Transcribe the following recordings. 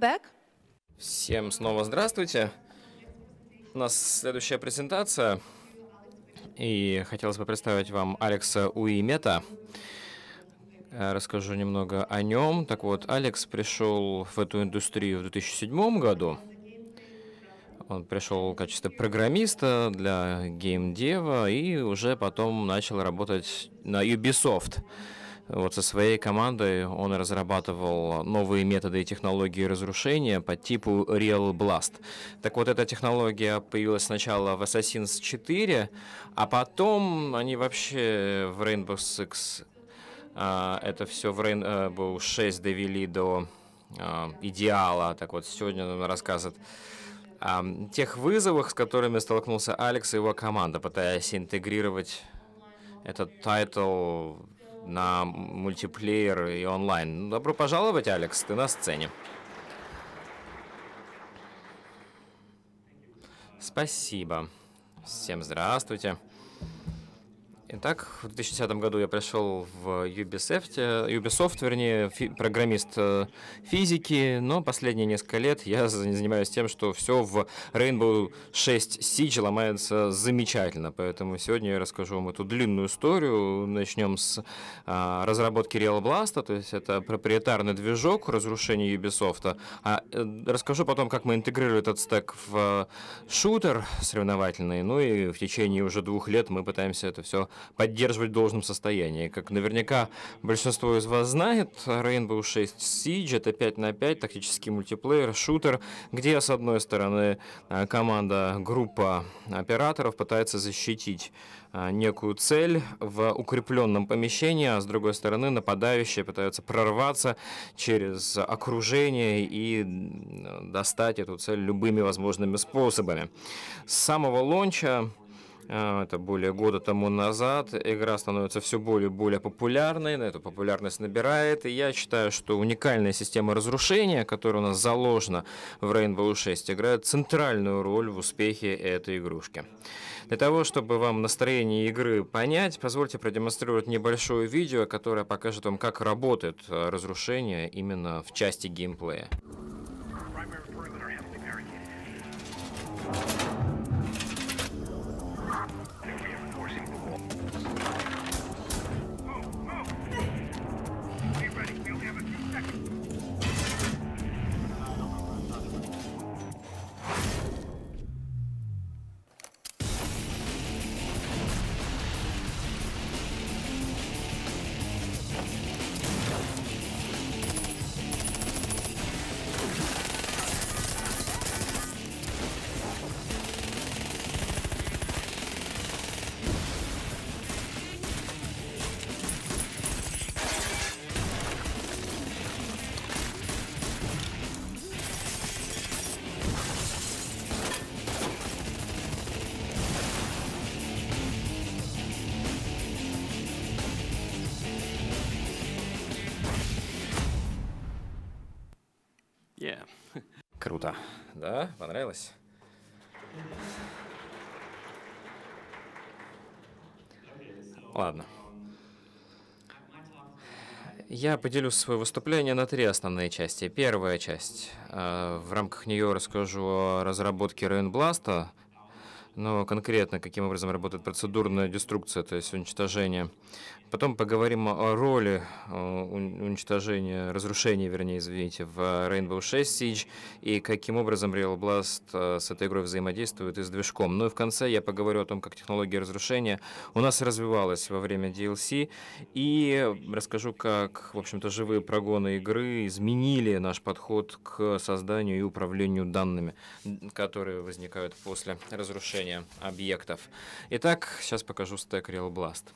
back. Всем снова здравствуйте. У нас следующая презентация. И хотелось бы представить вам Алекса Уимета. Э, расскажу немного о нем. Так вот, Алекс пришел в эту индустрию в 2007 году. Он пришел в качестве программиста для геймдева и уже потом начал работать на Ubisoft. Вот со своей командой он разрабатывал новые методы и технологии разрушения по типу Real Blast. Так вот, эта технология появилась сначала в Assassin's 4, а потом они вообще в Rainbow Six а, э, это все в Rainbow 6 довели до э, идеала. Так вот, сегодня он рассказывает о тех вызовах, с которыми столкнулся Алекс и его команда, пытаясь интегрировать этот тайтл на мультиплеер и онлайн. Ну, добро пожаловать, Алекс, ты на сцене. Спасибо. Всем здравствуйте. Итак, в 2010 году я пришел в Ubisoft, э, Ubisoft вернее, фи программист э, физики, но последние несколько лет я занимаюсь тем, что все в Rainbow 6 Siege ломается замечательно, поэтому сегодня я расскажу вам эту длинную историю. Начнем с а, разработки Real Blast, то есть это проприетарный движок разрушения Ubisoft. А, э, расскажу потом, как мы интегрируем этот стек в шутер соревновательный, ну и в течение уже двух лет мы пытаемся это все поддерживать в должном состоянии. Как наверняка большинство из вас знает, Rainbow 6 Siege — это 5 на 5 тактический мультиплеер, шутер, где, с одной стороны, а, команда, группа операторов пытается защитить а, некую цель в укрепленном помещении, а с другой стороны нападающие пытаются прорваться через окружение и достать эту цель любыми возможными способами. С самого лонча а, это более года тому назад. Игра становится все более и более популярной, на эту популярность набирает. И я считаю, что уникальная система разрушения, которая у нас заложена в Rainbow 6, играет центральную роль в успехе этой игрушки. Для того, чтобы вам настроение игры понять, позвольте продемонстрировать небольшое видео, которое покажет вам, как работает разрушение именно в части геймплея. понравилось? Ладно. Я поделю свое выступление на три основные части. Первая часть. Э, в рамках нее расскажу о разработке Рейнбласта, но конкретно каким образом работает процедурная деструкция, то есть уничтожение Потом поговорим о роли э, уничтожения, разрушения, вернее, извините, в э, Rainbow 6 Siege и каким образом Real Blast э, с этой игрой взаимодействует и с движком. Ну и в конце я поговорю о том, как технология разрушения у нас развивалась во время DLC и расскажу, как, в общем-то, живые прогоны игры изменили наш подход к созданию и управлению данными, которые возникают после разрушения объектов. Итак, сейчас покажу стек Real Blast.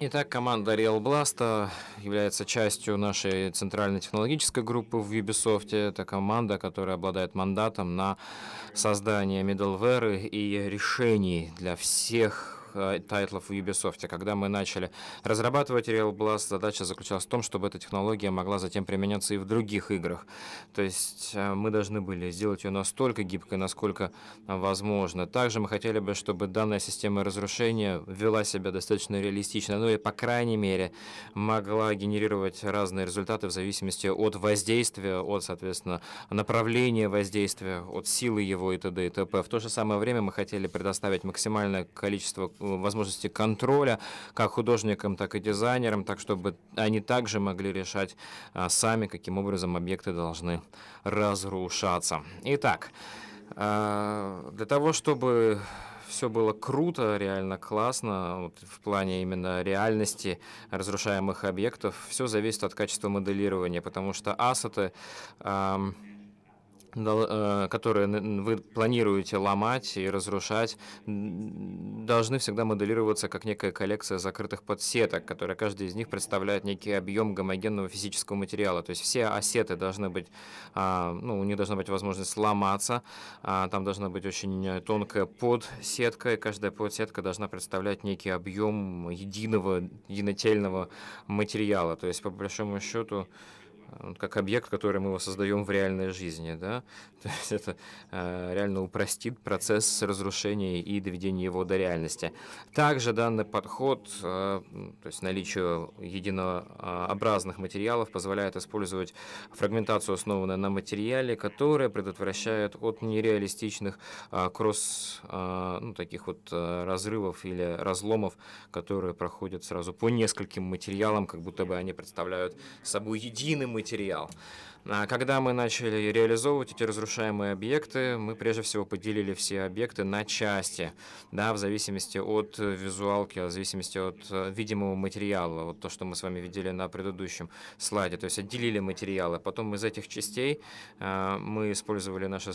Итак, команда Real Blast а, является частью нашей центральной технологической группы в Ubisoft. Это команда, которая обладает мандатом на создание middleware и решений для всех Э, тайтлов в Ubisoft. А когда мы начали разрабатывать Real Blast, задача заключалась в том, чтобы эта технология могла затем применяться и в других играх. То есть э, мы должны были сделать ее настолько гибкой, насколько возможно. Также мы хотели бы, чтобы данная система разрушения вела себя достаточно реалистично, ну и, по крайней мере, могла генерировать разные результаты в зависимости от воздействия, от, соответственно, направления воздействия, от силы его и т.д. и т.п. В то же самое время мы хотели предоставить максимальное количество возможности контроля как художникам, так и дизайнерам, так чтобы они также могли решать а, сами, каким образом объекты должны разрушаться. Итак, а, для того, чтобы все было круто, реально классно, вот в плане именно реальности разрушаемых объектов. Все зависит от качества моделирования, потому что ассеты... Эм, Э, которые вы планируете ломать и разрушать, должны всегда моделироваться как некая коллекция закрытых подсеток, которая каждый из них представляет некий объем гомогенного физического материала. То есть все осеты должны быть, а, ну, у них должна быть возможность сломаться, а, там должна быть очень э, тонкая подсетка, и каждая подсетка должна представлять некий объем единого, единотельного материала. То есть, по большому счету, как объект, который мы создаем в реальной жизни. Да? То есть это э, реально упростит процесс разрушения и доведения его до реальности. Также данный подход, э, то есть наличие единообразных материалов, позволяет использовать фрагментацию, основанную на материале, которая предотвращает от нереалистичных э, кросс, ну, таких вот разрывов или разломов, которые проходят сразу по нескольким материалам, как будто бы они представляют собой единый материал. А когда мы начали реализовывать эти разрушаемые объекты, мы прежде всего поделили все объекты на части, да, в зависимости от э, визуалки, в зависимости от э, видимого материала, вот то, что мы с вами видели на предыдущем слайде, то есть отделили материалы. Потом из этих частей э, мы использовали наши,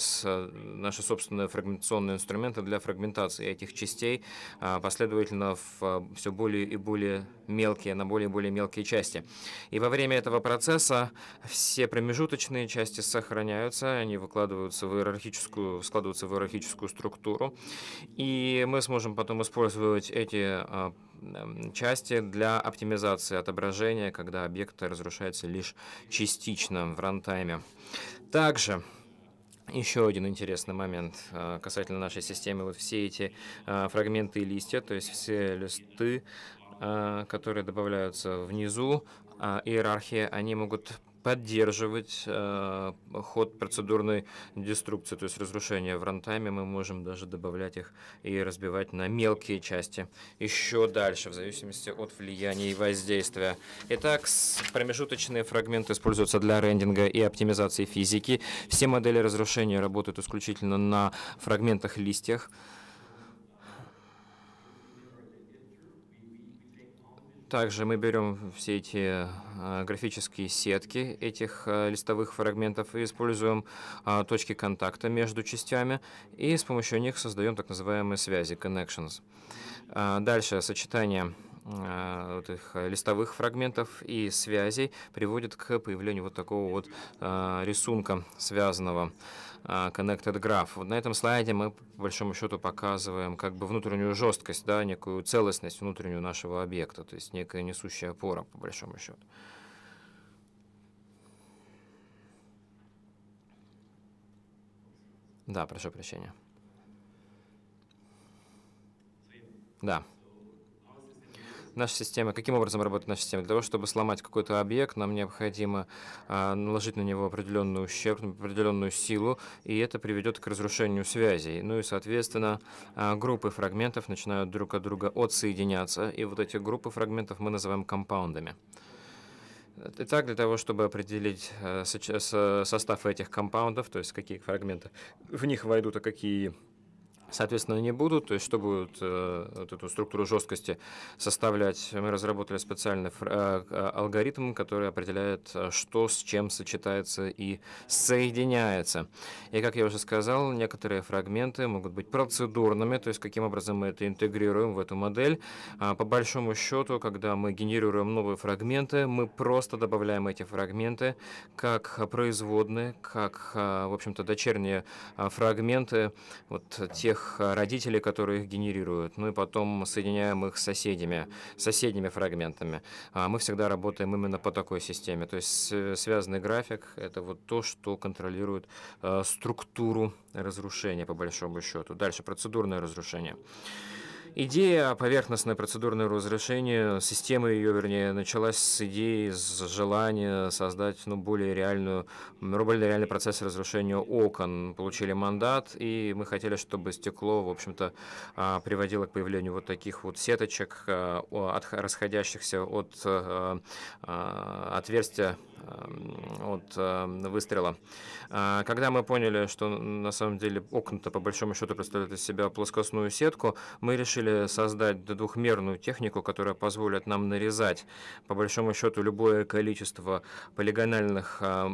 наши собственные фрагментационные инструменты для фрагментации этих частей а последовательно в все более и более мелкие, на более и более мелкие части. И во время этого процесса все промежуточные Промежуточные части сохраняются, они выкладываются в иерархическую, складываются в иерархическую структуру, и мы сможем потом использовать эти а, части для оптимизации отображения, когда объект разрушается лишь частично в рантайме. Также еще один интересный момент а, касательно нашей системы. Вот все эти а, фрагменты и листья, то есть все листы, которые добавляются внизу иерархии, они могут поддерживать э, ход процедурной деструкции, то есть разрушения в рантайме. Мы можем даже добавлять их и разбивать на мелкие части еще дальше, в зависимости от влияния и воздействия. Итак, промежуточные фрагменты используются для рендинга и оптимизации физики. Все модели разрушения работают исключительно на фрагментах листьях. Также мы берем все эти а, графические сетки этих а, листовых фрагментов и используем а, точки контакта между частями и с помощью них создаем так называемые связи, connections. Дальше сочетание этих листовых фрагментов и связей приводит к появлению вот такого вот рисунка связанного. А, connected Graph. Вот на этом слайде мы, по большому счету, показываем как бы внутреннюю жесткость, да, некую целостность внутреннюю нашего объекта, то есть некая несущая опора, по большому счету. Да, прошу прощения. Да наша система, каким образом работает наша система? Для того, чтобы сломать какой-то объект, нам необходимо а, наложить на него определенный ущерб, определенную силу, и это приведет к разрушению связей. Ну и, соответственно, а, группы фрагментов начинают друг от друга отсоединяться, и вот эти группы фрагментов мы называем компаундами. Итак, для того, чтобы определить э, состав этих компаундов, то есть какие фрагменты в них войдут, а какие соответственно, не будут. То есть, что будет э, вот эту структуру жесткости составлять, мы разработали специальный э, э, алгоритм, который определяет, что с чем сочетается и соединяется. И, как я уже сказал, некоторые фрагменты могут быть процедурными, то есть, каким образом мы это интегрируем в эту модель. А, по большому счету, когда мы генерируем новые фрагменты, мы просто добавляем эти фрагменты как производные, как, в общем-то, дочерние фрагменты вот тех их э, родители, которые их генерируют, ну и потом соединяем их с соседями, соседними фрагментами. А мы всегда работаем именно по такой системе. То есть э, связанный график – это вот то, что контролирует э, структуру разрушения, по большому счету. Дальше процедурное разрушение. Идея о поверхностной процедурной разрешении, системы ее, вернее, началась с идеи, с желания создать ну, более реальную, более реальный процесс разрушения окон. Получили мандат, и мы хотели, чтобы стекло, в общем-то, а, приводило к появлению вот таких вот сеточек, а, от, расходящихся от а, отверстия Эм, от эм, выстрела. А, когда мы поняли, что на самом деле окна-то по большому счету представляют из себя плоскостную сетку, мы решили создать двухмерную технику, которая позволит нам нарезать по большому счету любое количество полигональных а,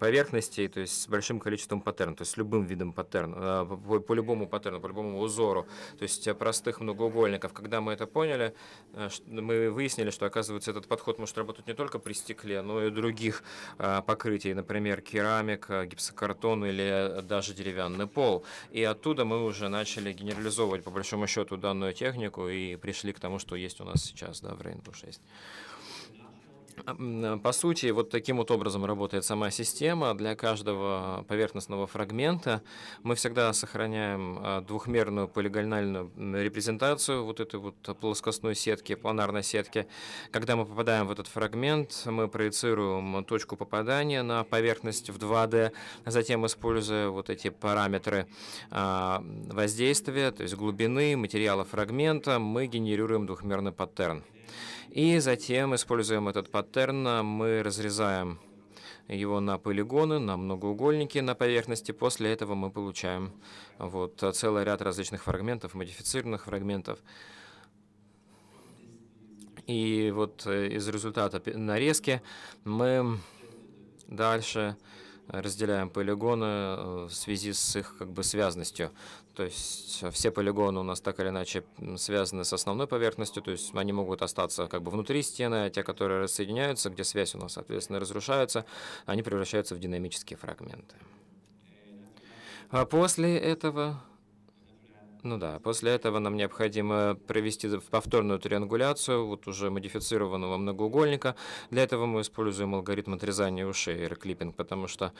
поверхностей, то есть с большим количеством паттернов, то есть с любым видом паттерна, по, по любому паттерну, по любому узору, то есть э, простых многоугольников. Когда мы это поняли, э, мы выяснили, что, оказывается, этот подход может работать не только при стекле, но и других э, покрытий, например, керамик, э, гипсокартон или э, даже деревянный пол. И оттуда мы уже начали генерализовывать, по большому счету, данную технику и пришли к тому, что есть у нас сейчас да, в Rainbow 6. По сути, вот таким вот образом работает сама система. Для каждого поверхностного фрагмента мы всегда сохраняем а, двухмерную полигональную репрезентацию вот этой вот плоскостной сетки, планарной сетки. Когда мы попадаем в этот фрагмент, мы проецируем точку попадания на поверхность в 2D, затем используя вот эти параметры а, воздействия, то есть глубины, материала фрагмента, мы генерируем двухмерный паттерн. И затем, используем этот паттерн, мы разрезаем его на полигоны, на многоугольники на поверхности. После этого мы получаем вот целый ряд различных фрагментов, модифицированных фрагментов. И вот э, из результата нарезки мы дальше разделяем полигоны э, в связи с их как бы связностью. То есть э, все полигоны у нас так или иначе связаны с основной поверхностью, то есть они могут остаться как бы внутри стены, а те, которые рассоединяются, где связь у нас, соответственно, разрушается, они превращаются в динамические фрагменты. А после этого ну да, после этого нам необходимо провести повторную триангуляцию вот уже модифицированного многоугольника. Для этого мы используем алгоритм отрезания ушей, клиппинг, потому что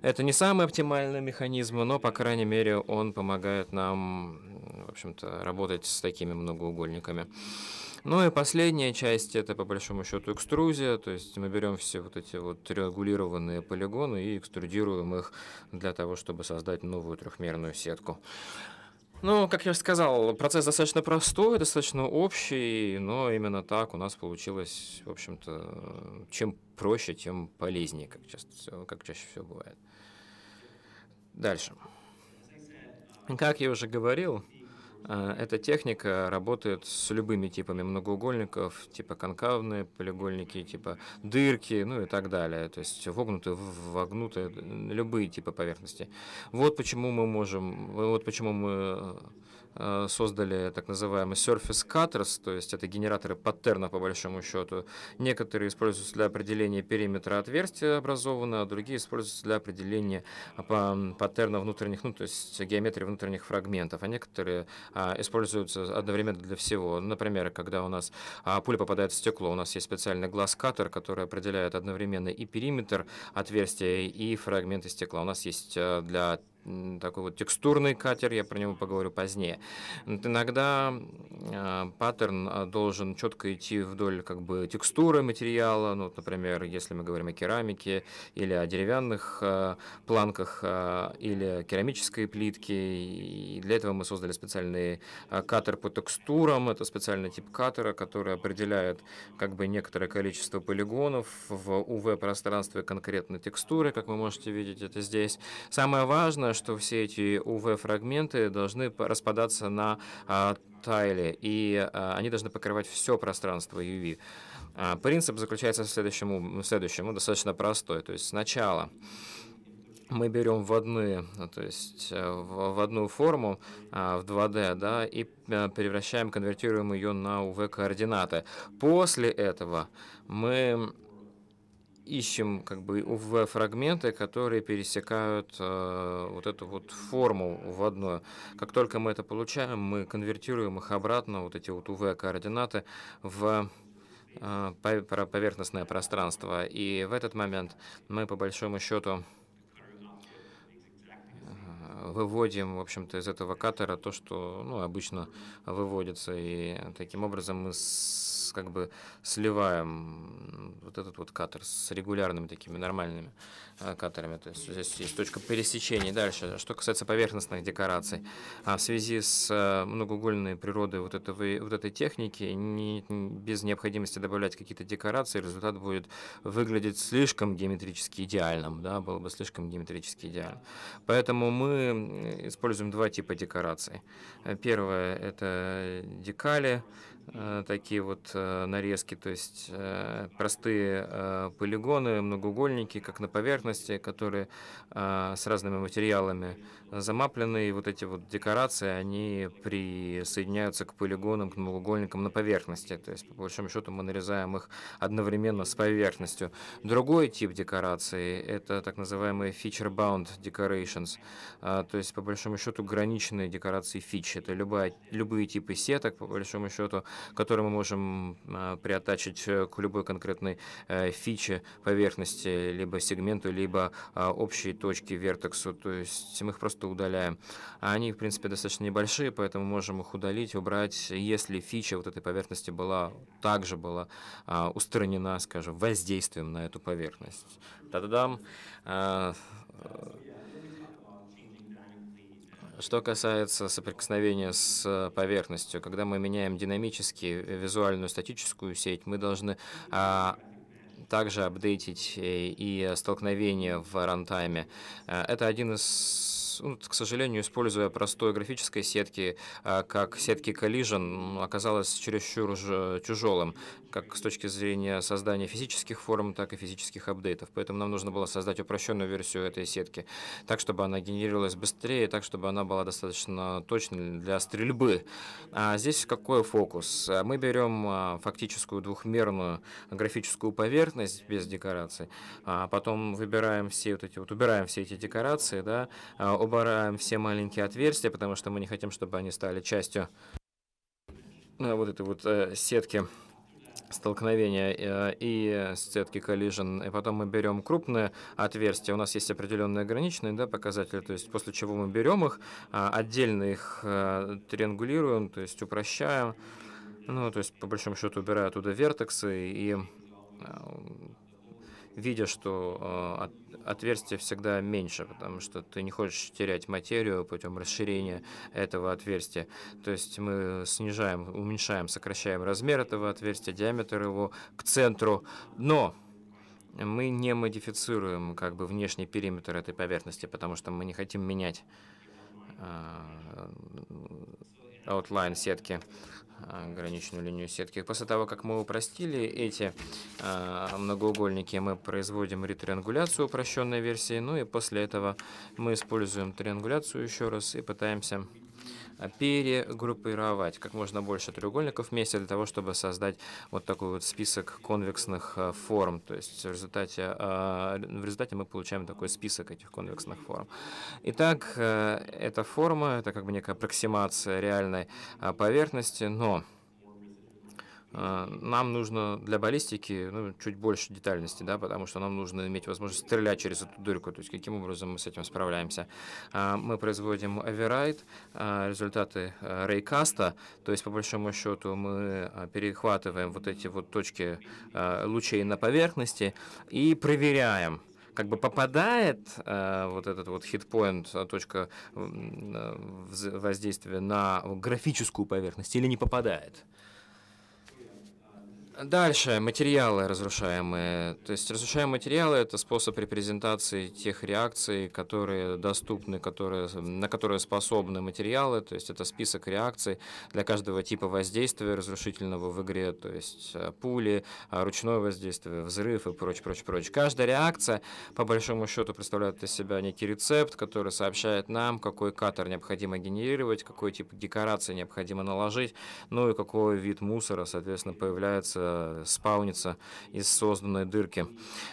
это не самый оптимальный механизм, но, по крайней мере, он помогает нам, в общем-то, работать с такими многоугольниками. Ну и последняя часть это по большому счету экструзия, то есть мы берем все вот эти вот регулированные полигоны и экструдируем их для того, чтобы создать новую трехмерную сетку. Ну, как я уже сказал, процесс достаточно простой, достаточно общий, но именно так у нас получилось, в общем-то, чем проще, тем полезнее, как, часто, как чаще всего бывает. Дальше. Как я уже говорил, Э, эта техника работает с любыми типами многоугольников, типа конкавные полигольники, типа дырки, ну и так далее. То есть вогнутые, вогнутые, э, любые типы поверхности. Вот почему мы можем, вот почему мы э, Э, создали так называемый surface cutters, то есть это генераторы паттерна по большому счету. Некоторые используются для определения периметра отверстия образованного, а другие используются для определения а, паттерна внутренних, ну то есть геометрии внутренних фрагментов, а некоторые а, используются одновременно для всего. Например, когда у нас а, пуля попадает в стекло, у нас есть специальный глаз cutter, который определяет одновременно и периметр отверстия, и фрагменты стекла. У нас есть э, для такой вот текстурный катер, я про него поговорю позднее. Вот иногда э, паттерн а, должен четко идти вдоль как бы текстуры материала, ну, вот, например, если мы говорим о керамике или о деревянных э, планках э, или керамической плитке, и для этого мы создали специальный э, катер по текстурам, это специальный тип катера, который определяет как бы некоторое количество полигонов в УВ-пространстве конкретной текстуры, как вы можете видеть это здесь. Самое важное, что все эти УВ-фрагменты должны распадаться на а, тайли, и а, они должны покрывать все пространство UV. А, принцип заключается в следующем, в следующем, ну, достаточно простой. То есть сначала мы берем водные, ну, то есть э, в одну форму в 2D, да, и э, превращаем, конвертируем ее на UV-координаты. После этого мы ищем как бы в фрагменты, которые пересекают э, вот эту вот форму в одно. Как только мы это получаем, мы конвертируем их обратно, вот эти вот УВ-координаты, в э, поверхностное пространство. И в этот момент мы по большому счету выводим, в общем-то, из этого катера то, что ну, обычно выводится. И таким образом мы с, как бы сливаем вот этот вот катер с регулярными такими нормальными э, катерами. То есть здесь есть точка пересечения. Дальше, что касается поверхностных декораций. А в связи с э, многоугольной природой вот, этого, вот этой техники, не, без необходимости добавлять какие-то декорации, результат будет выглядеть слишком геометрически идеальным. Да, было бы слишком геометрически идеально. Поэтому мы используем два типа декораций. Э, первое – это декали, э, такие вот э, нарезки, то есть простые полигоны, многоугольники, как на поверхности, которые с разными материалами замапленные вот эти вот декорации, они присоединяются к полигонам, к многоугольникам на поверхности. То есть, по большому счету, мы нарезаем их одновременно с поверхностью. Другой тип декорации — это так называемые feature-bound decorations, а, то есть, по большому счету, граничные декорации фич. Это любая, любые типы сеток, по большому счету, которые мы можем а, приоттачить э, к любой конкретной э, фиче поверхности, либо сегменту, либо а, общей точке вертексу. То есть, мы их просто продукты удаляем. А они, в принципе, достаточно небольшие, поэтому можем их удалить, убрать, если фича вот этой поверхности была, также была а, устранена, скажем, воздействием на эту поверхность. Та-да-дам! А, что касается соприкосновения с поверхностью, когда мы меняем динамически визуальную статическую сеть, мы должны а, также апдейтить э, и столкновение в рантайме. Э, это один из ну, к сожалению, используя простой графической сетки, а, как сетки Collision, оказалось чересчур э, тяжелым как с точки зрения создания физических форм, так и физических апдейтов. Поэтому нам нужно было создать упрощенную версию этой сетки, так, чтобы она генерировалась быстрее, так, чтобы она была достаточно точной для стрельбы. А здесь какой фокус? А мы берем а, фактическую двухмерную графическую поверхность без декораций, а потом выбираем все вот эти вот, убираем все эти декорации, да, а убираем все маленькие отверстия, потому что мы не хотим, чтобы они стали частью вот этой вот э, сетки столкновения э, и сетки коллижен, и потом мы берем крупные отверстия, у нас есть определенные ограниченные да, показатели, то есть после чего мы берем их, а, отдельно их э, триангулируем, то есть упрощаем, ну, то есть по большому счету убираю оттуда вертексы и э, видя, что от отверстие всегда меньше, потому что ты не хочешь терять материю путем расширения этого отверстия. То есть мы снижаем, уменьшаем, сокращаем размер этого отверстия, диаметр его к центру. Но мы не модифицируем как бы внешний периметр этой поверхности, потому что мы не хотим менять а, outline сетки ограниченную линию сетки. После того, как мы упростили эти э, многоугольники, мы производим ретриангуляцию упрощенной версии. Ну и после этого мы используем триангуляцию еще раз и пытаемся а перегруппировать как можно больше треугольников вместе для того, чтобы создать вот такой вот список конвексных э, форм. То есть в результате, э, в результате мы получаем такой список этих конвексных форм. Итак, э, эта форма — это как бы некая аппроксимация реальной поверхности, но а, нам нужно для баллистики ну, чуть больше детальности, да, потому что нам нужно иметь возможность стрелять через эту дырку, то есть каким образом мы с этим справляемся. А, мы производим оверрайт, результаты рейкаста, то есть по большому счету мы а, перехватываем вот эти вот точки лучей на поверхности и проверяем, как бы попадает э, вот этот вот хитпоинт, точка воздействия на графическую поверхность или не попадает. Дальше материалы разрушаемые. То есть разрушаемые материалы это способ репрезентации тех реакций, которые доступны, которые, на которые способны материалы. То есть это список реакций для каждого типа воздействия разрушительного в игре. То есть э, пули, э, ручное воздействие, взрыв и прочь, прочь, прочь. Каждая реакция, по большому счету, представляет из себя некий рецепт, который сообщает нам, какой катер необходимо генерировать, какой тип декорации необходимо наложить, ну и какой вид мусора, соответственно, появляется э, спаунится из созданной дырки.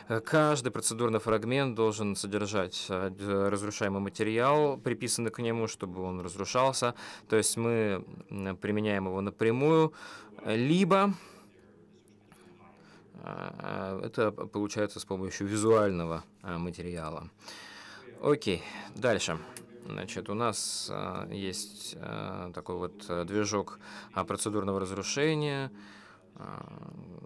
Э, каждый процедурный фрагмент должен содержать э, разрушаемый материал, приписанный к нему, чтобы он разрушался. То есть мы применяем его напрямую, либо э, это получается с помощью визуального материала. Окей, дальше. Значит, у нас есть такой вот движок процедурного разрушения.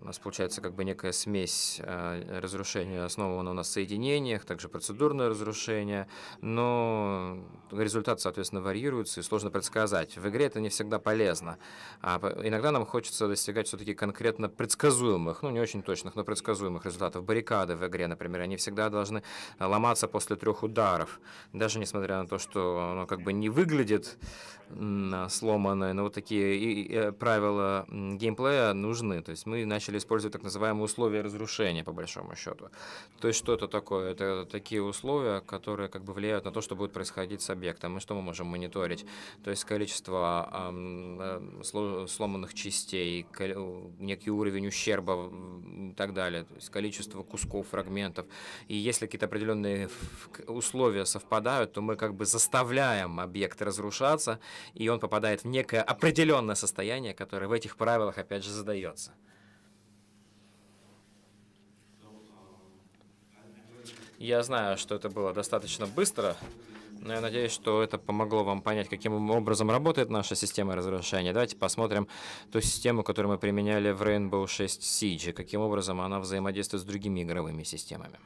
У нас получается как бы некая смесь э, разрушения, основанного на соединениях, также процедурное разрушение, но результат, соответственно, варьируется и сложно предсказать. В игре это не всегда полезно. А иногда нам хочется достигать все-таки конкретно предсказуемых, ну не очень точных, но предсказуемых результатов. Баррикады в игре, например, они всегда должны э, ломаться после трех ударов, даже несмотря на то, что оно как бы не выглядит а, сломанное, но вот такие и, и, э, правила геймплея нужны. То есть мы начали использовать так называемые условия разрушения, по большому счету. То есть что это такое? Это такие условия, которые как бы влияют на то, что будет происходить с объектом, и что мы можем мониторить. То есть количество а, э, сломанных частей, некий уровень ущерба и так далее, то есть количество кусков, фрагментов. И если какие-то определенные условия совпадают, то мы как бы заставляем объект разрушаться, и он попадает в некое определенное состояние, которое в этих правилах, опять же, задается. Я знаю, что это было достаточно быстро, но я надеюсь, что это помогло вам понять, каким образом работает наша система разрушения. Давайте посмотрим ту систему, которую мы применяли в Rainbow 6 Siege, каким образом она взаимодействует с другими игровыми системами.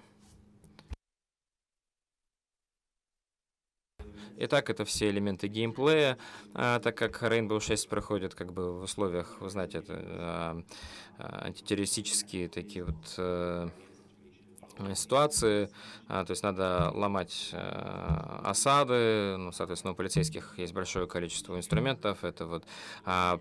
Итак, это все элементы геймплея, а, так как Rainbow 6 проходит как бы в условиях, вы знаете, это, а, а, антитеррористические такие вот... Э, ситуации, то есть надо ломать э, осады, ну, соответственно, у полицейских есть большое количество инструментов, это вот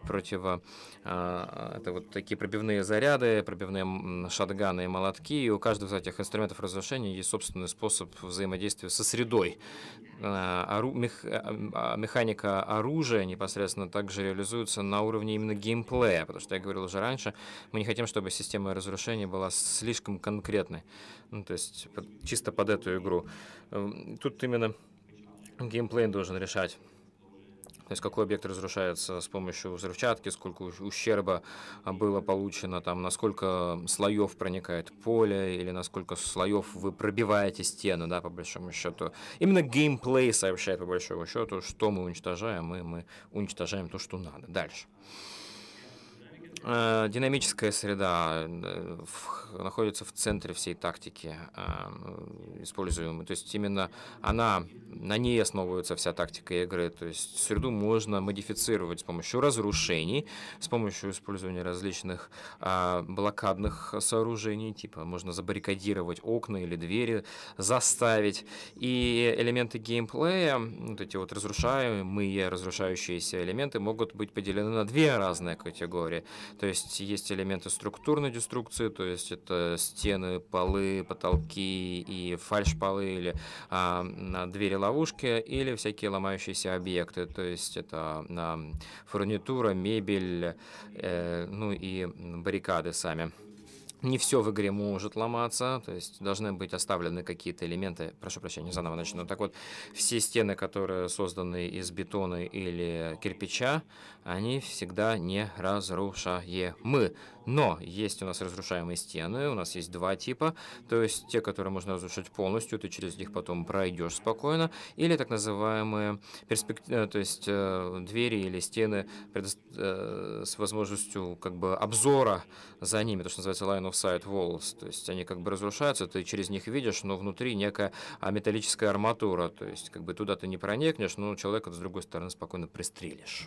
противо, это вот такие пробивные заряды, пробивные шатганы и молотки, и у каждого из этих инструментов разрушения есть собственный способ взаимодействия со средой, а, ору, мех, э, а, механика оружия непосредственно также реализуется на уровне именно геймплея, потому что я говорил уже раньше, мы не хотим, чтобы система разрушения была слишком конкретной, ну, то есть чисто под эту игру. Эм, тут именно геймплей должен решать то есть какой объект разрушается с помощью взрывчатки, сколько ущерба а, было получено, там, насколько слоев проникает поле, или насколько слоев вы пробиваете стену, да, по большому счету. Именно геймплей сообщает, по большому счету, что мы уничтожаем, и мы уничтожаем то, что надо. Дальше. Э, динамическая среда э, находится в центре всей тактики эм, используемой. То есть именно она, на ней основывается вся тактика игры. То есть среду можно модифицировать с помощью разрушений, с помощью использования различных э, блокадных сооружений, типа можно забаррикадировать окна или двери, заставить. И элементы геймплея, вот эти вот разрушаемые, разрушающиеся элементы могут быть поделены на две разные категории. То есть есть элементы структурной деструкции, то есть это стены, полы, потолки и фальшполы или а, двери-ловушки или всякие ломающиеся объекты, то есть это а, фурнитура, мебель, э, ну и баррикады сами не все в игре может ломаться, то есть должны быть оставлены какие-то элементы. Прошу прощения, заново начну. Так вот, все стены, которые созданы из бетона или кирпича, они всегда не разрушаемы. Но есть у нас разрушаемые стены, у нас есть два типа, то есть те, которые можно разрушить полностью, ты через них потом пройдешь спокойно, или так называемые перспек... Э, то есть э, двери или стены предо... э, с возможностью как бы обзора за ними, то, что называется line of sight walls, то есть они как бы разрушаются, ты через них видишь, но внутри некая а, металлическая арматура, то есть как бы туда ты не проникнешь, но человека с другой стороны спокойно пристрелишь.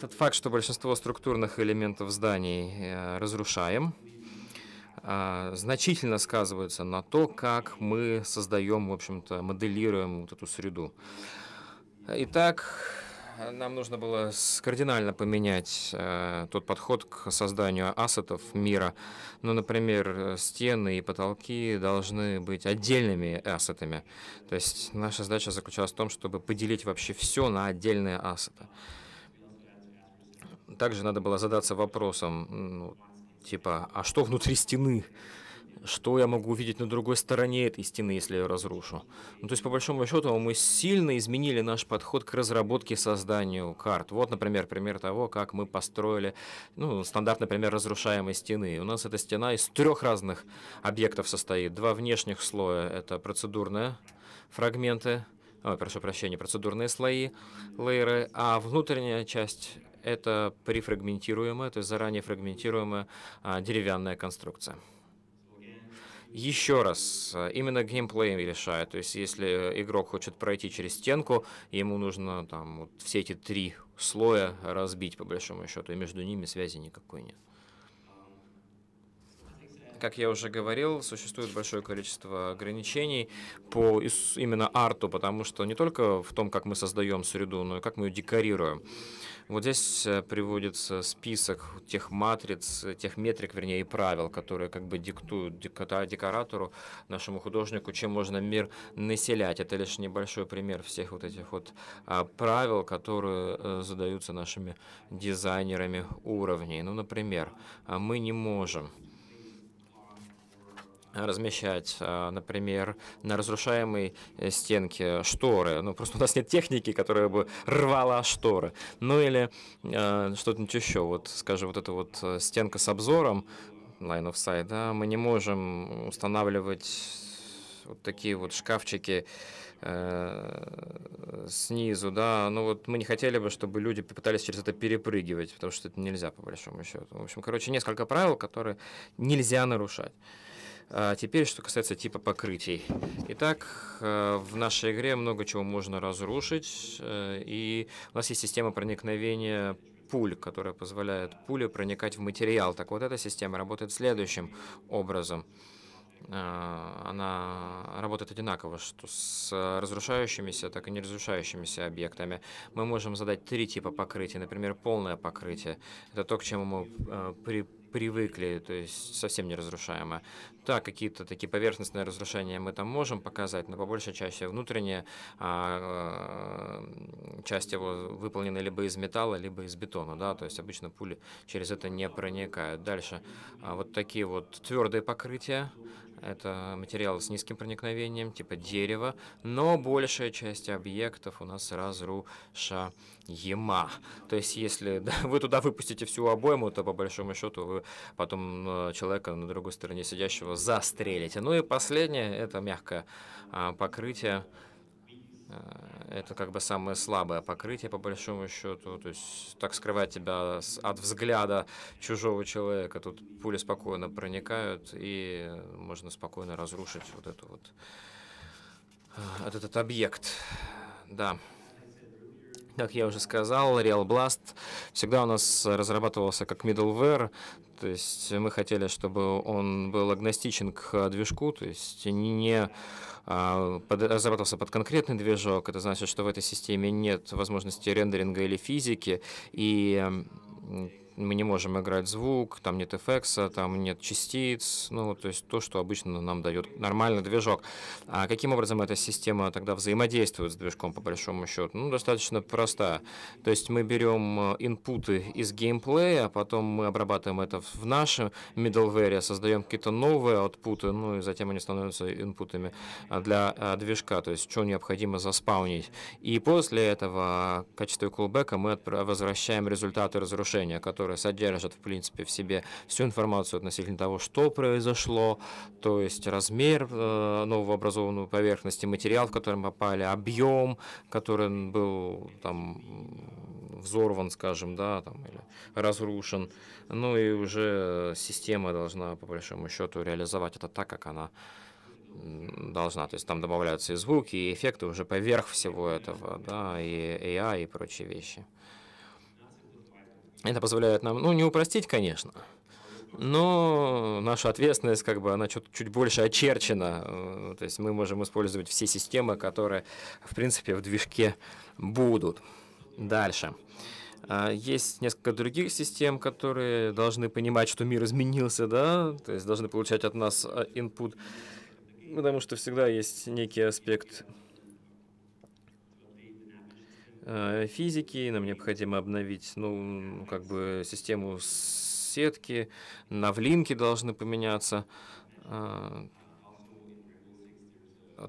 Тот факт, что большинство структурных элементов зданий э, разрушаем, а, значительно сказывается на то, как мы создаем, в общем-то, моделируем вот эту среду. Итак, нам нужно было кардинально поменять э, тот подход к созданию ассетов мира. Ну, например, стены и потолки должны быть отдельными ассетами. То есть наша задача заключалась в том, чтобы поделить вообще все на отдельные ассеты также надо было задаться вопросом, ну, типа, а что внутри стены? Что я могу увидеть на другой стороне этой стены, если я ее разрушу? Ну, то есть, по большому счету, мы сильно изменили наш подход к разработке и созданию карт. Вот, например, пример того, как мы построили ну, стандарт, например, разрушаемой стены. У нас эта стена из трех разных объектов состоит. Два внешних слоя — это процедурные фрагменты, о, прошу прощения, процедурные слои, лейеры, а внутренняя часть это префрагментируемая, то есть заранее фрагментируемая а, деревянная конструкция. Еще раз, именно геймплей решает. То есть, если игрок хочет пройти через стенку, ему нужно там вот все эти три слоя разбить, по большому счету, и между ними связи никакой нет. Как я уже говорил, существует большое количество ограничений по именно арту, потому что не только в том, как мы создаем среду, но и как мы ее декорируем. Вот здесь э, приводится список тех матриц, тех метрик, вернее, и правил, которые как бы диктуют декоратору, нашему художнику, чем можно мир населять. Это лишь небольшой пример всех вот этих вот а, правил, которые э, задаются нашими дизайнерами уровней. Ну, например, а мы не можем размещать, а, например, на разрушаемой э, стенке шторы. Ну, просто у нас нет техники, которая бы рвала шторы. Ну или э, что-нибудь еще. Вот, скажем, вот эта вот э, стенка с обзором, line of sight, да, мы не можем устанавливать вот такие вот шкафчики э, снизу, да, ну вот мы не хотели бы, чтобы люди попытались через это перепрыгивать, потому что это нельзя по большому счету. В общем, короче, несколько правил, которые нельзя нарушать. А теперь, что касается типа покрытий. Итак, э, в нашей игре много чего можно разрушить, э, и у нас есть система проникновения пуль, которая позволяет пуле проникать в материал. Так вот, эта система работает следующим образом. Э, она работает одинаково, что с разрушающимися, так и не разрушающимися объектами. Мы можем задать три типа покрытия. Например, полное покрытие. Это то, к чему мы при привыкли, то есть совсем неразрушаемая. Да, какие-то такие поверхностные разрушения мы там можем показать, но по большей части внутренняя а, а часть его выполнена либо из металла, либо из бетона, да, то есть обычно пули через это не проникают. Дальше а, вот такие вот твердые покрытия, это материал с низким проникновением, типа дерева, но большая часть объектов у нас разрушена Ема. То есть, если вы туда выпустите всю обойму, то по большому счету вы потом э, человека на другой стороне сидящего застрелите. Ну и последнее, это мягкое а, покрытие. Э, это как бы самое слабое покрытие, по большому счету. То есть так скрывать тебя от взгляда чужого человека. Тут пули спокойно проникают, и можно спокойно разрушить вот эту вот этот, этот объект. Да. Как я уже сказал, Real Blast всегда у нас разрабатывался как middleware, то есть мы хотели, чтобы он был агностичен к движку, то есть не а, под, разрабатывался под конкретный движок. Это значит, что в этой системе нет возможности рендеринга или физики, и мы не можем играть звук, там нет эффекса, там нет частиц, ну, то есть то, что обычно нам дает нормальный движок. А каким образом эта система тогда взаимодействует с движком, по большому счету? Ну, достаточно проста. То есть мы берем э, инпуты из геймплея, а потом мы обрабатываем это в нашем middleware, создаем какие-то новые отпуты, ну, и затем они становятся инпутами а, для а, движка, то есть что необходимо заспаунить. И после этого в качестве callback мы возвращаем результаты разрушения, которые которые содержат, в принципе, в себе всю информацию относительно того, что произошло, то есть размер э, новообразованной поверхности, материал, в котором попали, объем, который был там взорван, скажем, да, там, или разрушен. Ну и уже система должна, по большому счету, реализовать это так, как она должна. То есть там добавляются и звуки, и эффекты уже поверх всего этого, да, и AI, и прочие вещи. Это позволяет нам, ну, не упростить, конечно, но наша ответственность, как бы, она чуть, чуть больше очерчена. Э, то есть мы можем использовать все системы, которые, в принципе, в движке будут. Дальше. А, есть несколько других систем, которые должны понимать, что мир изменился, да, то есть должны получать от нас э, input, потому что всегда есть некий аспект Э, физики, нам необходимо обновить, ну, как бы систему сетки, навлинки должны поменяться. Э,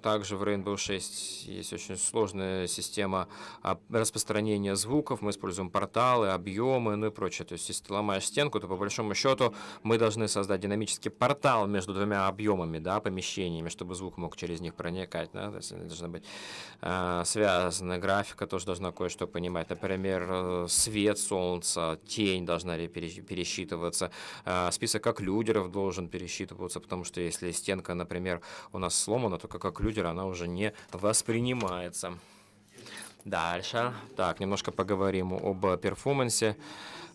также в Rainbow 6 есть очень сложная система а, распространения звуков. Мы используем порталы, объемы, ну и прочее. То есть, если ты ломаешь стенку, то по большому счету мы должны создать динамический портал между двумя объемами, да, помещениями, чтобы звук мог через них проникать. Да? То есть, должна быть э, а, связана графика, тоже должна кое-что понимать. Например, свет солнца, тень должна пересчитываться, э, список окклюдеров должен пересчитываться, потому что если стенка, например, у нас сломана, то как клюдер, она уже не воспринимается. Дальше. Так, немножко поговорим об перформансе.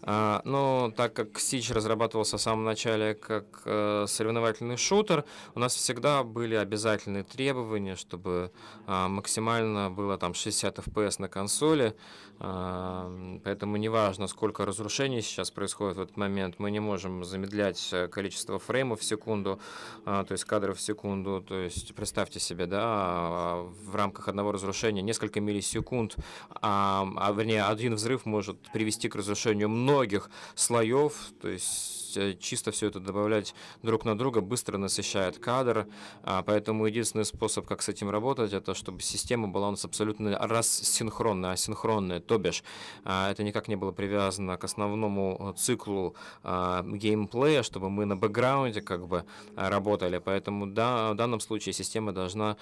А, но так как Siege разрабатывался в самом начале как э, соревновательный шутер, у нас всегда были обязательные требования, чтобы а, максимально было там 60 FPS на консоли. А, поэтому неважно, сколько разрушений сейчас происходит в этот момент, мы не можем замедлять э, количество фреймов в секунду, то есть кадров в секунду. То есть представьте себе, да, в рамках одного разрушения несколько миллисекунд, а вернее, один взрыв может привести к разрушению много многих слоев, то есть есть э, чисто все это добавлять друг на друга быстро насыщает кадр, а, поэтому единственный способ, как с этим работать, это чтобы система была у нас абсолютно рассинхронная, асинхронная, то бишь а, это никак не было привязано к основному э, циклу а, геймплея, чтобы мы на бэкграунде как бы э, работали, поэтому да, в данном случае система должна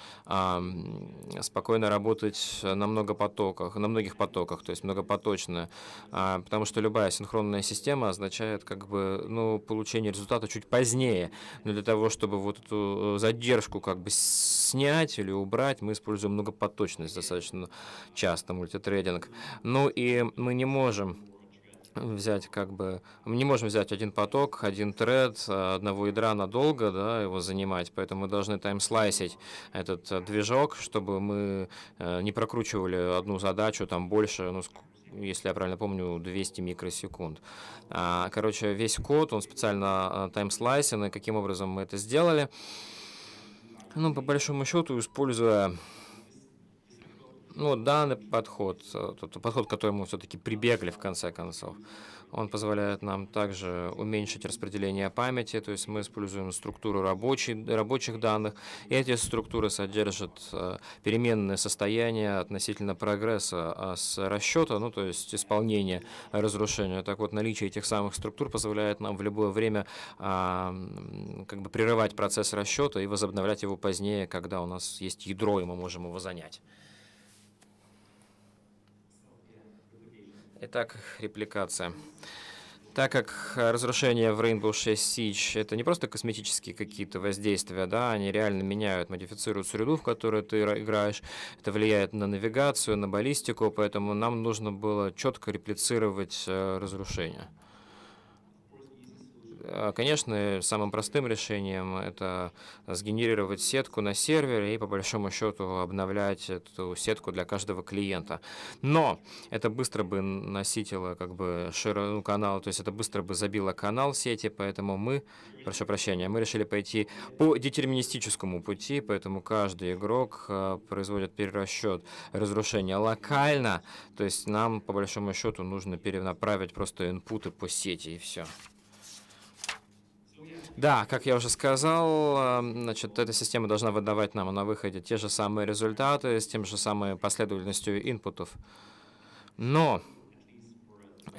спокойно работать на много потоках, на многих потоках, то есть многопоточная, потому что любая синхронная система означает как бы, ну, сторону получения результата чуть позднее. Но для того, чтобы вот эту э, задержку как бы снять или убрать, мы используем многопоточность достаточно часто, мультитрейдинг. Ну и мы не можем взять как бы... Мы не можем взять один поток, один тред, а, одного ядра надолго да, его занимать, поэтому мы должны таймслайсить этот а, движок, чтобы мы а, не прокручивали одну задачу там больше, ну, если я правильно помню, 200 микросекунд. Короче, весь код, он специально таймслайсен, и каким образом мы это сделали? Ну, по большому счету, используя ну, данный подход, э, тот подход, к которому мы все-таки прибегли в конце концов, он позволяет нам также уменьшить распределение памяти, то есть мы используем структуру рабочей, рабочих данных, и эти структуры содержат э, переменные состояния относительно прогресса а с расчета, ну, то есть исполнения разрушения. Так вот, наличие этих самых структур позволяет нам в любое время а, как бы прерывать процесс расчета и возобновлять его позднее, когда у нас есть ядро, и мы можем его занять. Итак, репликация. Так как разрушение в Rainbow 6 Siege это не просто косметические какие-то воздействия, да, они реально меняют, модифицируют среду, в которую ты играешь, это влияет на навигацию, на баллистику, поэтому нам нужно было четко реплицировать э, разрушение. А, конечно, самым простым решением это сгенерировать сетку на сервере и по большому счету обновлять эту сетку для каждого клиента. Но это быстро бы носило как бы ширину канала, то есть это быстро бы забило канал сети, поэтому мы, прошу прощения, мы решили пойти по детерминистическому пути, поэтому каждый игрок а, производит перерасчет разрушения локально, то есть нам по большому счету нужно перенаправить просто инпуты по сети и все. Да, как я уже сказал, эм, значит, эта система должна выдавать нам на выходе те же самые результаты с тем же самой последовательностью инпутов. Но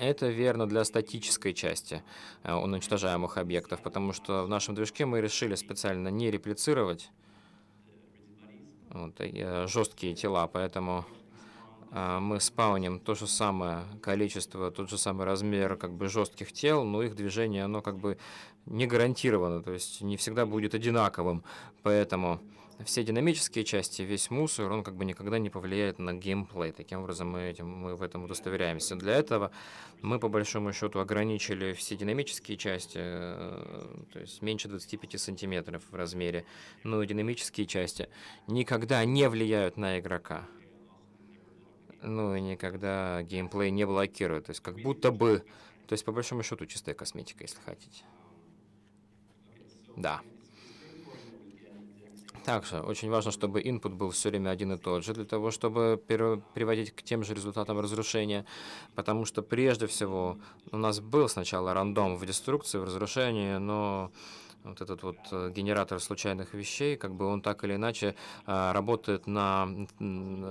это верно для статической части э, уничтожаемых объектов, потому что в нашем движке мы решили специально не реплицировать вот, э, жесткие тела, поэтому а, мы спауним то же самое количество, тот же самый размер как бы жестких тел, но их движение, оно как бы не гарантировано, то есть не всегда будет одинаковым, поэтому все динамические части, весь мусор, он как бы никогда не повлияет на геймплей. Таким образом, мы, этим, мы в этом удостоверяемся. Для этого мы, по большому счету, ограничили все динамические части, э, то есть меньше 25 сантиметров в размере, но динамические части никогда не влияют на игрока. Ну и никогда геймплей не блокирует. То есть как будто бы... То есть по большому счету чистая косметика, если хотите. Да. Также очень важно, чтобы input был все время один и тот же, для того, чтобы приводить к тем же результатам разрушения, потому что прежде всего у нас был сначала рандом в деструкции, в разрушении, но вот этот вот э, генератор случайных вещей, как бы он так или иначе а, работает на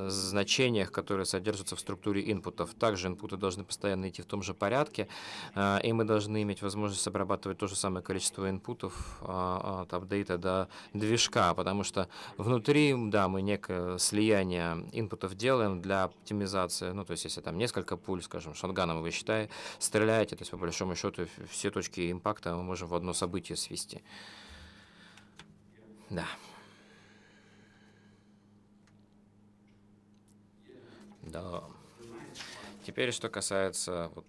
значениях, которые содержатся в структуре инпутов. Также инпуты должны постоянно идти в том же порядке, а, и мы должны иметь возможность обрабатывать то же самое количество инпутов от а, апдейта до движка, потому что внутри, да, мы некое слияние инпутов делаем для оптимизации, ну, то есть если там несколько пуль, скажем, шотганом вы считаете, стреляете, то есть по большому счету все точки импакта мы можем в одно событие свести. Да. Да. Теперь, что касается вот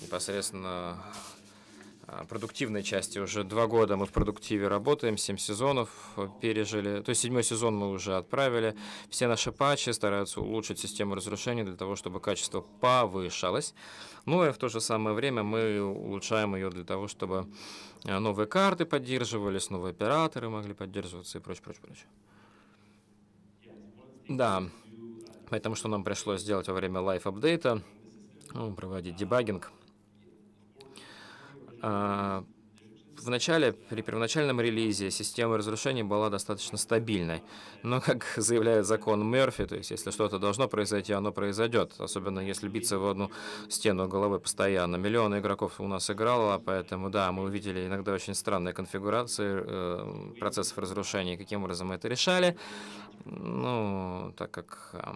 непосредственно а, продуктивной части. Уже два года мы в продуктиве работаем, семь сезонов э, пережили. То есть седьмой сезон мы уже отправили. Все наши патчи стараются улучшить систему разрушения для того, чтобы качество повышалось. Ну и в то же самое время мы улучшаем ее для того, чтобы э, новые карты поддерживались, новые операторы могли поддерживаться и прочее, прочее, прочее. Да, поэтому что нам пришлось сделать во время лайф-апдейта, ну, проводить дебагинг – а, в начале, при первоначальном релизе система разрушения была достаточно стабильной. Но, как заявляет закон Мерфи, то есть если что-то должно произойти, оно произойдет. Особенно если биться в одну стену головы постоянно. Миллионы игроков у нас играло, поэтому, да, мы увидели иногда очень странные конфигурации э, процессов разрушения, каким образом мы это решали. Ну, так как... Э,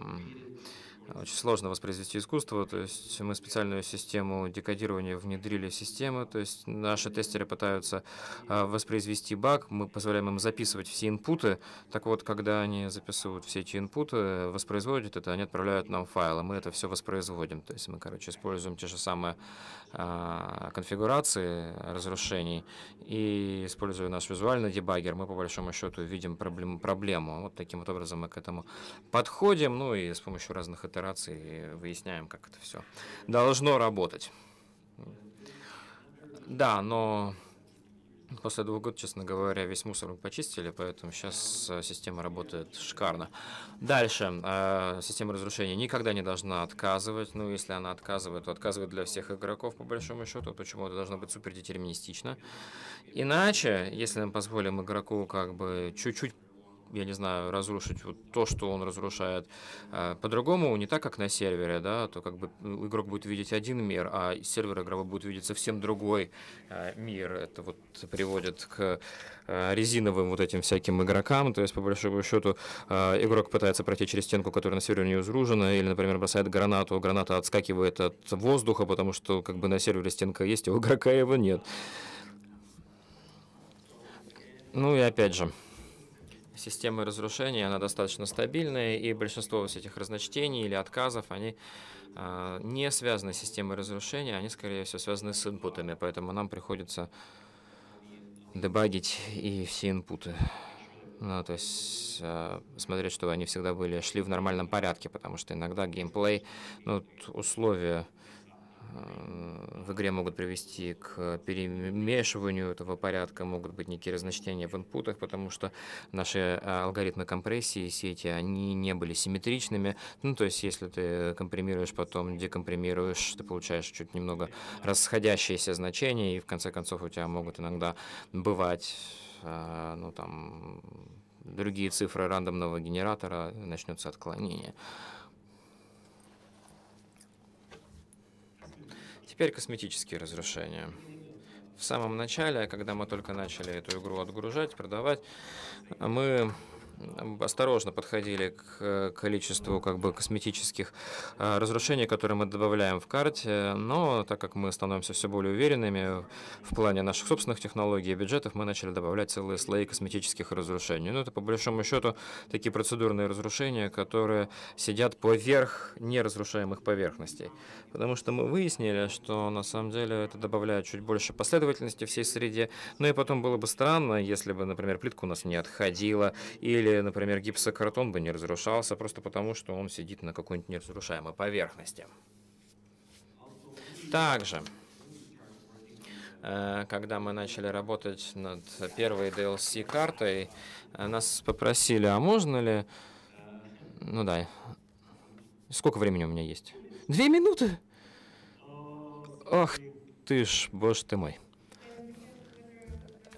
очень сложно воспроизвести искусство, то есть мы специальную систему декодирования внедрили в систему, то есть наши тестеры пытаются а, воспроизвести баг, мы позволяем им записывать все инпуты, так вот, когда они записывают все эти инпуты, воспроизводят это, они отправляют нам файлы, мы это все воспроизводим, то есть мы, короче, используем те же самые а, конфигурации разрушений и используя наш визуальный дебаггер, мы по большому счету видим проблему, проблему. Вот таким вот образом мы к этому подходим, ну и с помощью разных итераций и выясняем, как это все должно работать. Да, но после двух год, честно говоря, весь мусор мы почистили, поэтому сейчас э, система работает шикарно. Дальше. Э, система разрушения никогда не должна отказывать. Ну, если она отказывает, то отказывает для всех игроков, по большому счету. Почему это должно быть супердетерминистично Иначе, если мы позволим игроку как бы чуть-чуть я не знаю, разрушить вот то, что он разрушает. А, по-другому, не так, как на сервере, да, то как бы игрок будет видеть один мир, а сервер игровой будет видеть совсем другой а, мир. Это вот приводит к а, резиновым вот этим всяким игрокам, то есть, по большому счету, игрок пытается пройти через стенку, которая на сервере не разружена, или, например, бросает гранату, граната отскакивает от воздуха, потому что как бы на сервере стенка есть, а у игрока его нет. Ну и опять же, системы разрушения, она достаточно стабильная, и большинство вот этих разночтений или отказов, они э, не связаны с системой разрушения, они, скорее всего, связаны с инпутами, поэтому нам приходится дебагить и все инпуты. Ну, то есть э, смотреть, чтобы они всегда были шли в нормальном порядке, потому что иногда геймплей, ну, условия в игре могут привести к перемешиванию этого порядка, могут быть некие разночтения в инпутах, потому что наши а, алгоритмы компрессии сети, они не были симметричными. Ну, то есть, если ты компримируешь, потом декомпримируешь, ты получаешь чуть немного расходящиеся значения, и в конце концов у тебя могут иногда бывать, а, ну, там, другие цифры рандомного генератора, начнется отклонение. Теперь косметические разрушения. В самом начале, когда мы только начали эту игру отгружать, продавать, мы осторожно подходили к э, количеству как бы косметических э, разрушений, которые мы добавляем в карте, но так как мы становимся все более уверенными в плане наших собственных технологий и бюджетов, мы начали добавлять целые слои косметических разрушений. Но это по большому счету такие процедурные разрушения, которые сидят поверх неразрушаемых поверхностей. Потому что мы выяснили, что на самом деле это добавляет чуть больше последовательности всей среде. Ну и потом было бы странно, если бы, например, плитка у нас не отходила, или, например, гипсокартон бы не разрушался, просто потому что он сидит на какой-нибудь неразрушаемой поверхности. Также э, когда мы начали работать над первой DLC-картой, э, нас попросили, а можно ли... Ну да, сколько времени у меня есть? Две минуты? Ах ты ж, боже ты мой.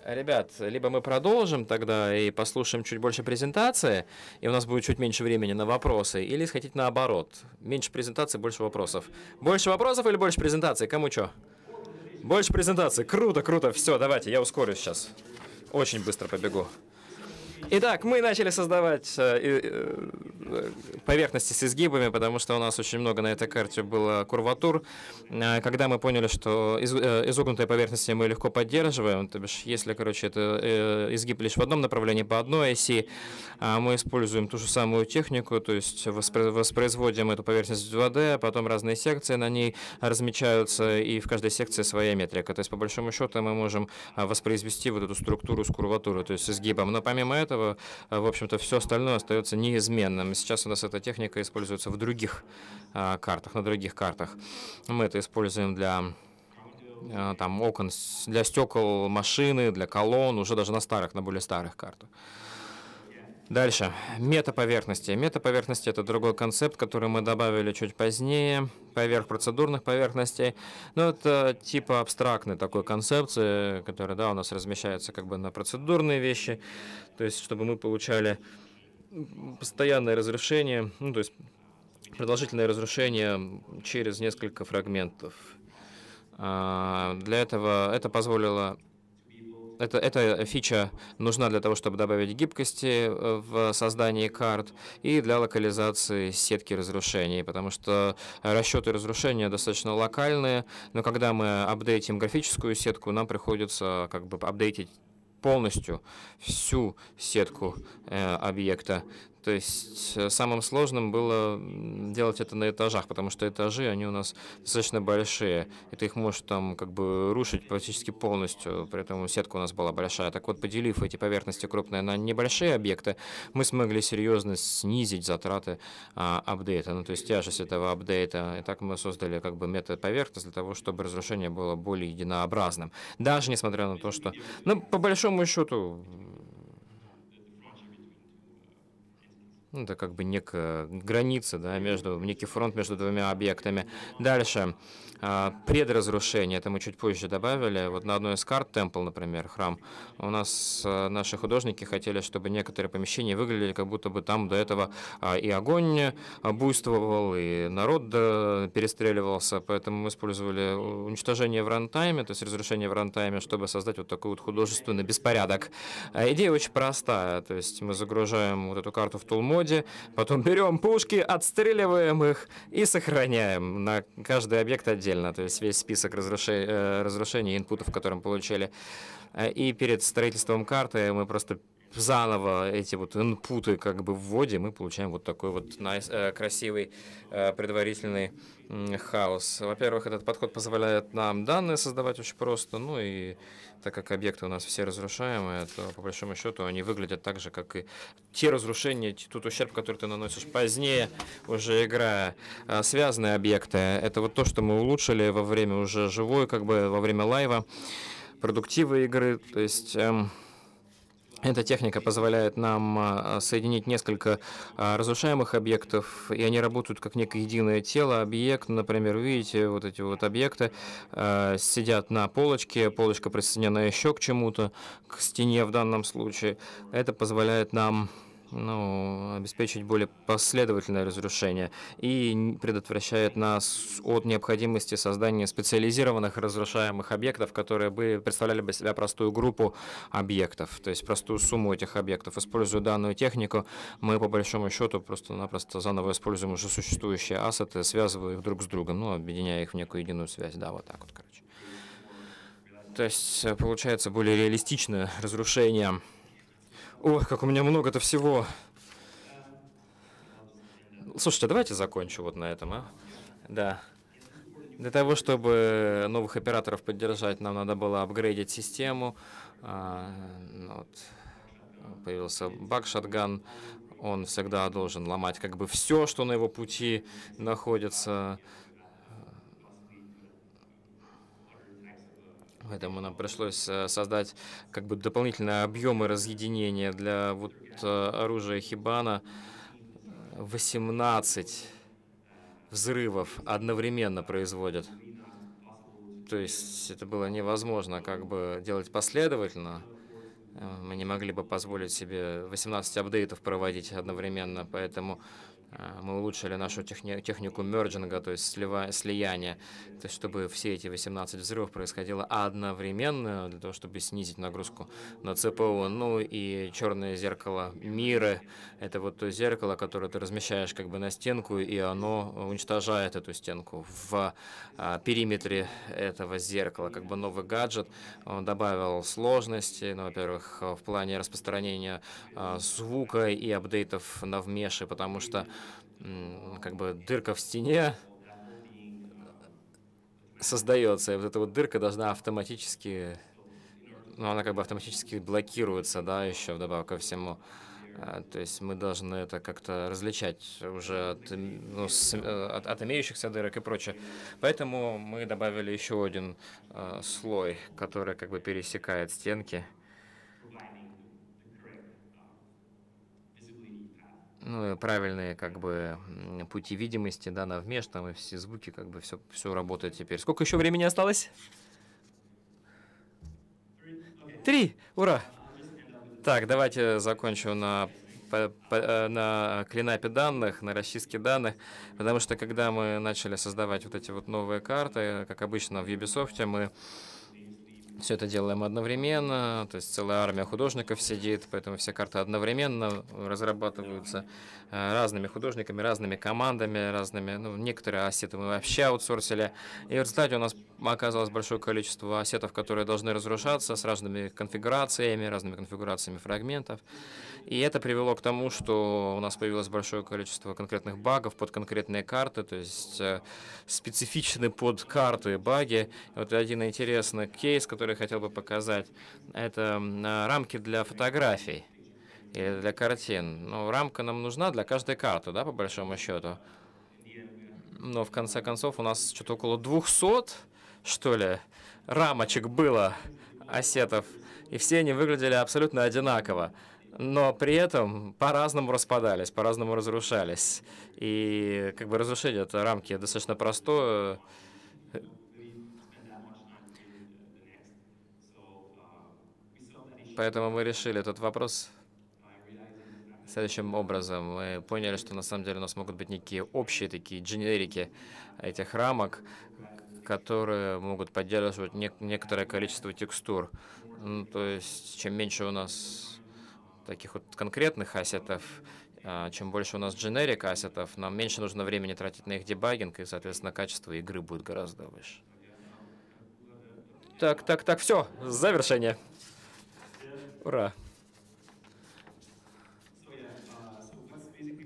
Ребят, либо мы продолжим тогда и послушаем чуть больше презентации, и у нас будет чуть меньше времени на вопросы, или сходить наоборот. Меньше презентации, больше вопросов. Больше вопросов или больше презентации? Кому что? Больше презентации. Круто, круто. Все, давайте, я ускорюсь сейчас. Очень быстро побегу. Итак, мы начали создавать э, э, поверхности с изгибами, потому что у нас очень много на этой карте было курватур. Э, когда мы поняли, что из, изогнутые поверхности мы легко поддерживаем, то бишь, если, короче, это изгиб лишь в одном направлении по одной оси, а мы используем ту же самую технику, то есть воспроизводим эту поверхность в 2D, а потом разные секции на ней размечаются, и в каждой секции своя метрика. То есть, по большому счету, мы можем воспроизвести вот эту структуру с курватуры, то есть с изгибом. Но помимо этого, этого, э, в общем-то, все остальное остается неизменным. Сейчас у нас эта техника используется в других а, картах, на других картах. Мы это используем для э, там окон для стекол машины, для колонн, уже даже на старых, на более старых картах. Дальше. Метаповерхности. Метаповерхности – это другой концепт, который мы добавили чуть позднее, поверх процедурных поверхностей. Но ну, это типа абстрактной такой концепции, которая да, у нас размещается как бы на процедурные вещи, то есть чтобы мы получали постоянное разрушение, ну, то есть продолжительное разрушение через несколько фрагментов. А, для этого это позволило это, эта фича нужна для того, чтобы добавить гибкости э, в создании карт и для локализации сетки разрушений, потому что расчеты разрушения достаточно локальные, но когда мы апдейтим графическую сетку, нам приходится э, как бы апдейтить полностью всю сетку э, объекта. То есть э, самым сложным было делать это на этажах, потому что этажи, они у нас достаточно большие, и ты их можешь там как бы рушить практически полностью, при этом сетка у нас была большая. Так вот, поделив эти поверхности крупные на небольшие объекты, мы смогли серьезно снизить затраты а, апдейта, ну то есть тяжесть этого апдейта. И так мы создали как бы метод метаповерхность для того, чтобы разрушение было более единообразным. Даже несмотря на то, что, ну, по большому счету, Ну, это как бы некая граница, да, между, некий фронт между двумя объектами. Дальше, а, предразрушение, это мы чуть позже добавили. Вот на одной из карт, Темпл, например, храм, у нас а, наши художники хотели, чтобы некоторые помещения выглядели, как будто бы там до этого а, и огонь буйствовал, и народ перестреливался, поэтому мы использовали уничтожение в рантайме, то есть разрушение в рантайме, чтобы создать вот такой вот художественный беспорядок. Идея очень простая, то есть мы загружаем вот эту карту в Тулмой, моде. Потом берем пушки, отстреливаем их и сохраняем на каждый объект отдельно. То есть весь список э, разрушений, инпутов, которые мы получили. Э, и перед строительством карты мы просто заново эти вот инпуты как бы вводим, мы получаем вот такой вот nice, э, красивый э, предварительный хаос. Во-первых, этот подход позволяет нам данные создавать очень просто, ну и так как объекты у нас все разрушаемые, то по большому счету они выглядят так же, как и те разрушения, тот ущерб, который ты наносишь позднее, уже играя. А связанные объекты — это вот то, что мы улучшили во время уже живой, как бы во время лайва, продуктивы игры, то есть... Эм, эта техника позволяет нам а, соединить несколько а, разрушаемых объектов, и они работают как некое единое тело. Объект, например, видите, вот эти вот объекты а, сидят на полочке, полочка присоединена еще к чему-то, к стене в данном случае. Это позволяет нам ну, обеспечить более последовательное разрушение и предотвращает нас от необходимости создания специализированных разрушаемых объектов, которые бы представляли бы себя простую группу объектов, то есть простую сумму этих объектов. Используя данную технику, мы по большому счету просто-напросто заново используем уже существующие ассеты, связывая их друг с другом, ну, объединяя их в некую единую связь, да, вот так вот, короче. То есть получается более реалистичное разрушение Ох, как у меня много-то всего. Слушайте, давайте закончу вот на этом, а? Да. Для того, чтобы новых операторов поддержать, нам надо было апгрейдить систему. А, ну вот. Появился баг шатган. Он всегда должен ломать как бы все, что на его пути находится. поэтому нам пришлось э, создать как бы дополнительные объемы разъединения для вот э, оружия Хибана 18 взрывов одновременно производят. То есть это было невозможно как бы делать последовательно. Э, мы не могли бы позволить себе 18 апдейтов проводить одновременно, поэтому а, мы улучшили нашу техни технику мерджинга, то есть слива слияния, то есть чтобы все эти 18 взрывов происходило одновременно, для того, чтобы снизить нагрузку на ЦПУ. Ну и черное зеркало мира, это вот то зеркало, которое ты размещаешь как бы на стенку, и оно уничтожает эту стенку в а, периметре этого зеркала. Как бы новый гаджет, он добавил сложности, ну, во-первых, в плане распространения а, звука и апдейтов на вмеши, потому что как бы дырка в стене создается, и вот эта вот дырка должна автоматически, ну, она как бы автоматически блокируется, да, еще вдобавок ко всему. А, то есть мы должны это как-то различать уже от, ну, с, э, от, от имеющихся дырок и прочее. Поэтому мы добавили еще один э, слой, который как бы пересекает стенки. ну, э, правильные как бы пути видимости, да, навмеш, там и все звуки, как бы все, все работает теперь. Сколько еще времени осталось? Три! Ура! Так, давайте закончу на по, по, э, на клинапе данных, на расчистке данных, потому что когда мы начали создавать вот эти вот новые карты, э, как обычно в Ubisoft, мы все это делаем одновременно, то есть целая армия художников сидит, поэтому все карты одновременно разрабатываются э, разными художниками, разными командами, разными, ну, некоторые ассеты мы вообще аутсорсили, и в результате у нас оказалось большое количество ассетов, которые должны разрушаться с разными конфигурациями, разными конфигурациями фрагментов. И это привело к тому, что у нас появилось большое количество конкретных багов под конкретные карты, то есть э, специфичны под карты баги. Вот один интересный кейс, который я хотел бы показать, это э, рамки для фотографий или для картин. Но ну, рамка нам нужна для каждой карты, да, по большому счету. Но в конце концов у нас что-то около 200, что ли, рамочек было, осетов. И все они выглядели абсолютно одинаково но при этом по-разному распадались, по-разному разрушались. И как бы разрушение это рамки достаточно простое. Поэтому мы решили этот вопрос следующим образом. Мы поняли, что на самом деле у нас могут быть некие общие такие дженерики этих рамок, которые могут поддерживать не некоторое количество текстур. Ну, то есть, чем меньше у нас таких вот конкретных ассетов, а, чем больше у нас дженерик ассетов, нам меньше нужно времени тратить на их дебагинг, и, соответственно, качество игры будет гораздо выше. Так, так, так, все, завершение. Ура.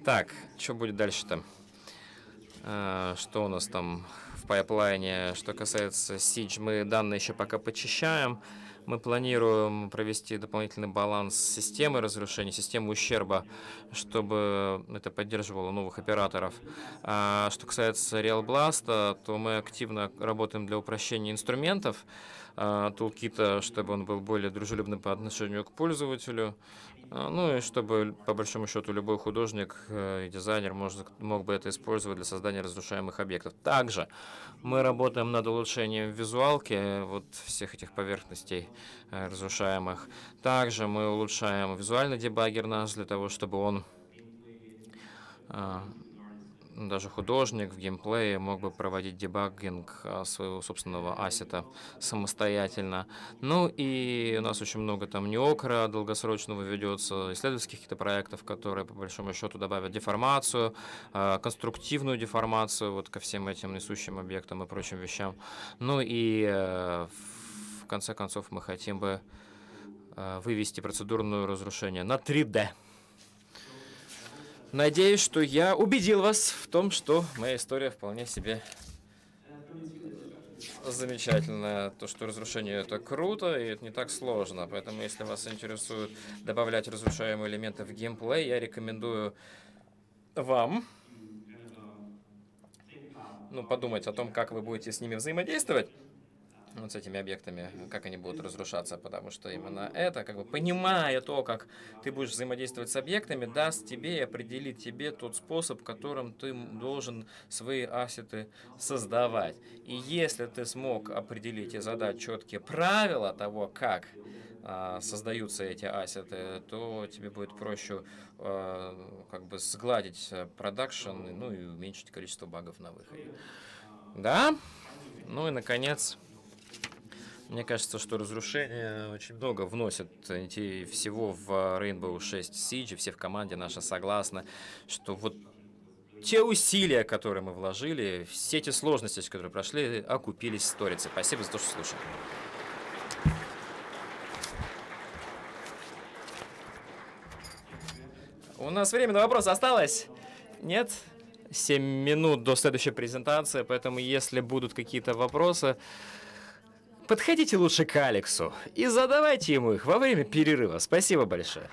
Так, что будет дальше-то? А, что у нас там в пайплайне? Что касается Siege, мы данные еще пока почищаем. Мы планируем провести дополнительный баланс системы разрушения, системы ущерба, чтобы это поддерживало новых операторов. А что касается Real то мы активно работаем для упрощения инструментов, а, тулкита, чтобы он был более дружелюбным по отношению к пользователю, а, ну и чтобы, по большому счету, любой художник э, и дизайнер может, мог бы это использовать для создания разрушаемых объектов. Также мы работаем над улучшением визуалки э, вот всех этих поверхностей э, разрушаемых. Также мы улучшаем визуальный дебагер наш для того, чтобы он а, даже художник в геймплее мог бы проводить дебагинг а, своего собственного ассета самостоятельно. Ну и у нас очень много там неокра долгосрочного ведется, исследовательских каких-то проектов, которые по большому счету добавят деформацию, а, конструктивную деформацию вот ко всем этим несущим объектам и прочим вещам. Ну и э, в конце концов мы хотим бы э, вывести процедурное разрушение на 3D. Надеюсь, что я убедил вас в том, что моя история вполне себе замечательная. То, что разрушение это круто, и это не так сложно. Поэтому, если вас интересует добавлять разрушаемые элементы в геймплей, я рекомендую вам ну, подумать о том, как вы будете с ними взаимодействовать вот с этими объектами, как они будут разрушаться, потому что именно это, как бы понимая то, как ты будешь взаимодействовать с объектами, даст тебе и определит тебе тот способ, которым ты должен свои ассеты создавать. И если ты смог определить и задать четкие правила того, как а, создаются эти ассеты, то тебе будет проще а, как бы сгладить э, продакшн, ну и уменьшить количество багов на выходе. Да? Ну и, наконец, мне кажется, что разрушение очень много вносит всего в Rainbow 6 Siege, все в команде наша согласна, что вот те усилия, которые мы вложили, все эти сложности, которые прошли, окупились сторицей. Спасибо за то, что слушали. У нас время на вопрос осталось? Нет? 7 минут до следующей презентации, поэтому если будут какие-то вопросы... Подходите лучше к Алексу и задавайте ему их во время перерыва. Спасибо большое.